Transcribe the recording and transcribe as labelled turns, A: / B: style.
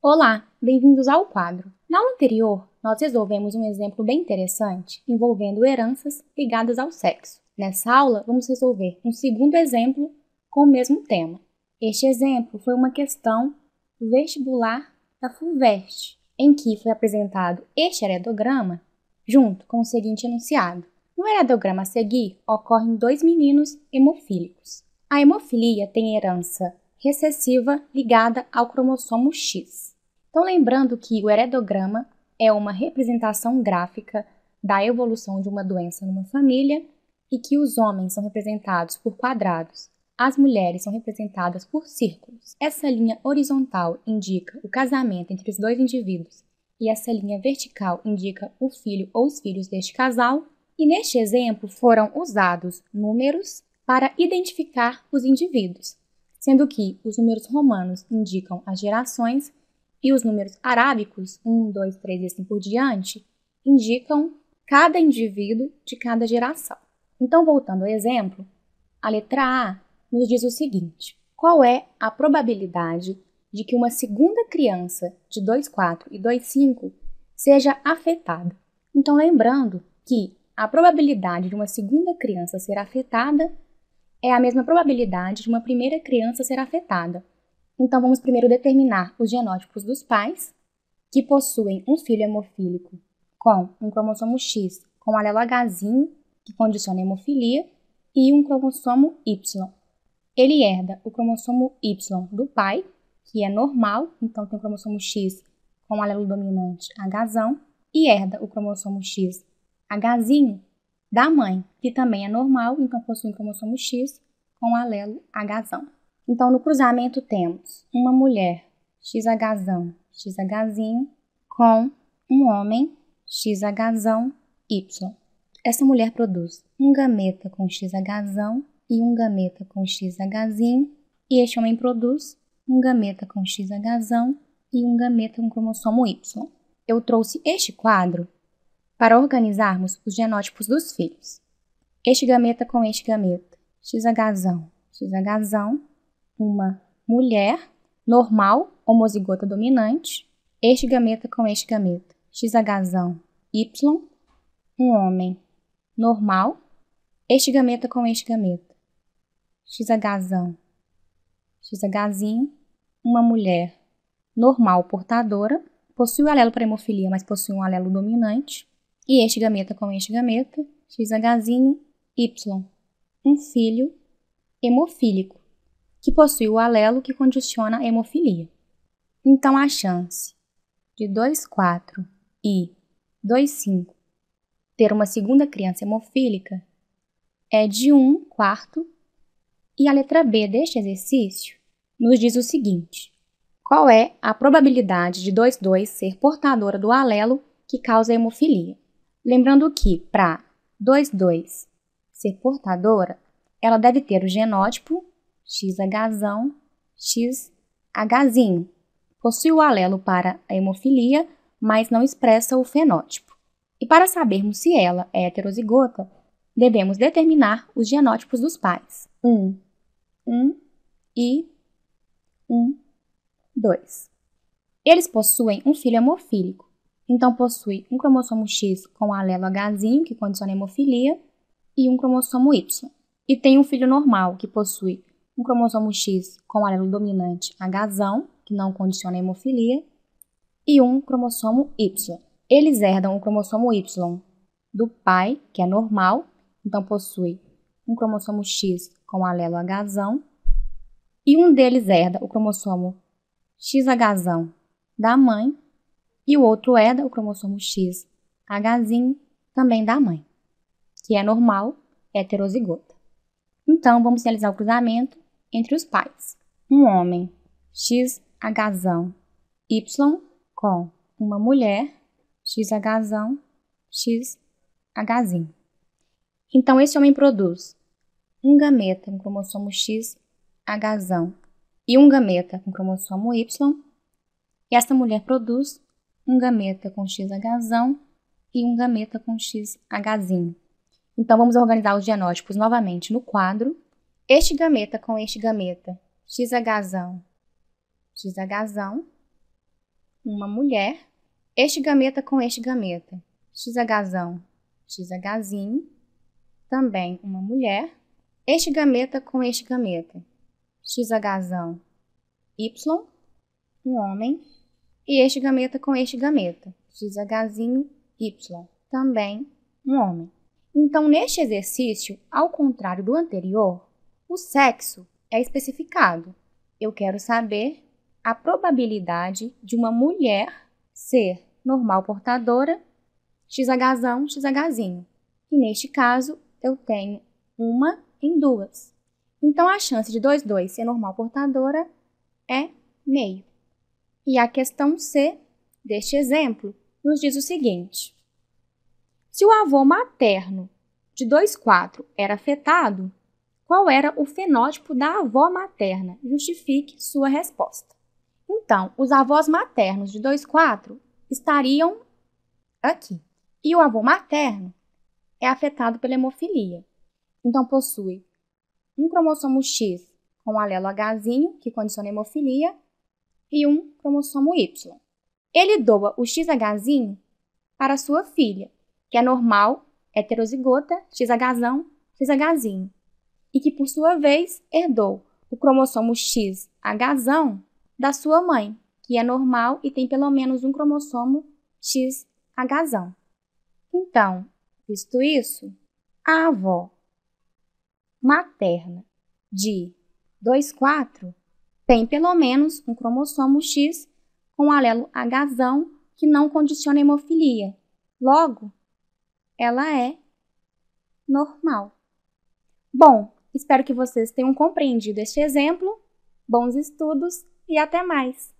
A: Olá, bem-vindos ao quadro. Na aula anterior, nós resolvemos um exemplo bem interessante envolvendo heranças ligadas ao sexo. Nessa aula, vamos resolver um segundo exemplo com o mesmo tema. Este exemplo foi uma questão vestibular da FUVEST, em que foi apresentado este heredograma junto com o seguinte enunciado. No heredograma a seguir, ocorrem dois meninos hemofílicos. A hemofilia tem herança recessiva ligada ao cromossomo X. Então, lembrando que o heredograma é uma representação gráfica da evolução de uma doença numa família e que os homens são representados por quadrados, as mulheres são representadas por círculos. Essa linha horizontal indica o casamento entre os dois indivíduos e essa linha vertical indica o filho ou os filhos deste casal. E neste exemplo foram usados números para identificar os indivíduos, sendo que os números romanos indicam as gerações e os números arábicos, 1, 2, 3 e assim por diante, indicam cada indivíduo de cada geração. Então, voltando ao exemplo, a letra A nos diz o seguinte: qual é a probabilidade de que uma segunda criança de 2,4 e 2,5 seja afetada? Então, lembrando que a probabilidade de uma segunda criança ser afetada é a mesma probabilidade de uma primeira criança ser afetada. Então, vamos primeiro determinar os genótipos dos pais que possuem um filho hemofílico com um cromossomo X com um alelo Hzinho, que condiciona hemofilia, e um cromossomo Y. Ele herda o cromossomo Y do pai, que é normal, então tem o cromossomo X com um alelo dominante Hzão, e herda o cromossomo X Hzinho da mãe, que também é normal, então possui um cromossomo X com um alelo Hzão. Então, no cruzamento temos uma mulher, xhzão, xhzinho, com um homem, xhzão, y. Essa mulher produz um gameta com xhzão e um gameta com xhzinho, e este homem produz um gameta com xhzão e um gameta com cromossomo Y. Eu trouxe este quadro para organizarmos os genótipos dos filhos. Este gameta com este gameta, xhzão, xhzão uma mulher normal, homozigota dominante, este gameta com este gameta, xhzão Y, um homem normal, este gameta com este gameta, xhzão xhzinho, uma mulher normal portadora, possui o alelo para hemofilia, mas possui um alelo dominante, e este gameta com este gameta, xhzinho, Y, um filho hemofílico, que possui o alelo que condiciona a hemofilia. Então a chance de 2,4 e 2,5 ter uma segunda criança hemofílica é de 1 quarto. E a letra B deste exercício nos diz o seguinte: qual é a probabilidade de 2,2 ser portadora do alelo que causa hemofilia? Lembrando que, para 2,2 ser portadora, ela deve ter o genótipo XHzão, é XHzinho. É possui o alelo para a hemofilia, mas não expressa o fenótipo. E para sabermos se ela é heterozigota, devemos determinar os genótipos dos pais. 1, 1 e 1, 2. Eles possuem um filho hemofílico, então possui um cromossomo X com alelo Hzinho, que condiciona a hemofilia, e um cromossomo Y. E tem um filho normal, que possui um cromossomo X com alelo dominante Hzão, que não condiciona a hemofilia, e um cromossomo Y. Eles herdam o cromossomo Y do pai, que é normal, então possui um cromossomo X com alelo Hzão, e um deles herda o cromossomo XHzão da mãe, e o outro herda o cromossomo X Hzinho também da mãe, que é normal, é heterozigota. Então, vamos realizar o cruzamento entre os pais. Um homem, X agazão, Y com uma mulher, X agazão, X agazinho. Então esse homem produz um gameta com cromossomo X agazão e um gameta com cromossomo Y, e essa mulher produz um gameta com X agazão e um gameta com X agazinho. Então vamos organizar os genótipos novamente no quadro este gameta com este gameta. X agazão. X agazão. Uma mulher. Este gameta com este gameta. X agazão. X Também uma mulher. Este gameta com este gameta. X agazão. Y. Um homem. E este gameta com este gameta. X Y. Também um homem. Então, neste exercício, ao contrário do anterior, o sexo é especificado. Eu quero saber a probabilidade de uma mulher ser normal portadora, xhzão, xhzinho. E neste caso, eu tenho uma em duas. Então, a chance de 2,2 ser normal portadora é meio. E a questão C deste exemplo nos diz o seguinte. Se o avô materno de 2,4 era afetado, qual era o fenótipo da avó materna. Justifique sua resposta. Então, os avós maternos de 2,4 estariam aqui. E o avô materno é afetado pela hemofilia. Então, possui um cromossomo X com um alelo Hzinho, que condiciona a hemofilia, e um cromossomo Y. Ele doa o XHzinho para sua filha, que é normal, heterozigota, XH, XHzinho e que, por sua vez, herdou o cromossomo X, Hzão, da sua mãe, que é normal e tem pelo menos um cromossomo X, Hzão. Então, visto isso, a avó materna de 24 tem pelo menos um cromossomo X com alelo Hzão que não condiciona hemofilia. Logo, ela é normal. Bom, Espero que vocês tenham compreendido este exemplo. Bons estudos e até mais!